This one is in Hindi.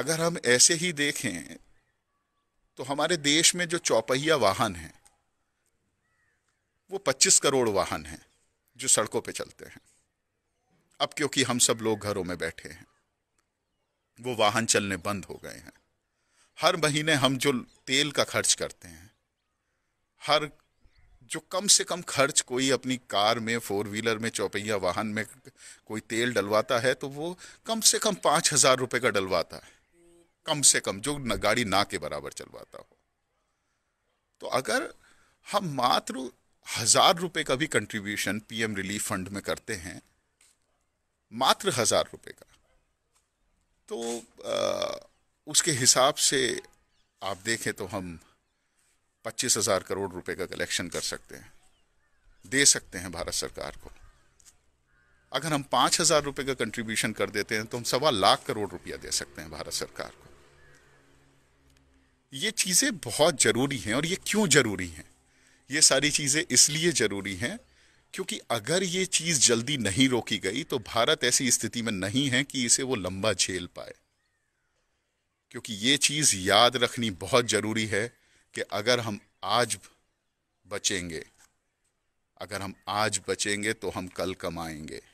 अगर हम ऐसे ही देखें तो हमारे देश में जो चौपहिया वाहन हैं वो 25 करोड़ वाहन हैं जो सड़कों पे चलते हैं अब क्योंकि हम सब लोग घरों में बैठे हैं वो वाहन चलने बंद हो गए हैं हर महीने हम जो तेल का खर्च करते हैं हर जो कम से कम खर्च कोई अपनी कार में फोर व्हीलर में चौपहिया वाहन में कोई तेल डलवाता है तो वो कम से कम पाँच हज़ार रुपये का डलवाता है कम से कम जो गाड़ी ना के बराबर चलवाता हो तो अगर हम मात्र हजार रुपए का भी कंट्रीब्यूशन पीएम रिलीफ फंड में करते हैं मात्र हजार रुपए का तो आ, उसके हिसाब से आप देखें तो हम पच्चीस हजार करोड़ रुपए का कलेक्शन कर सकते हैं दे सकते हैं भारत सरकार को अगर हम पाँच हज़ार रुपये का कंट्रीब्यूशन कर देते हैं तो हम सवा लाख करोड़ रुपया दे सकते हैं भारत सरकार को ये चीज़ें बहुत ज़रूरी हैं और ये क्यों ज़रूरी हैं ये सारी चीज़ें इसलिए ज़रूरी हैं क्योंकि अगर ये चीज़ जल्दी नहीं रोकी गई तो भारत ऐसी स्थिति में नहीं है कि इसे वो लंबा झेल पाए क्योंकि ये चीज़ याद रखनी बहुत ज़रूरी है कि अगर हम आज बचेंगे अगर हम आज बचेंगे तो हम कल कमाएंगे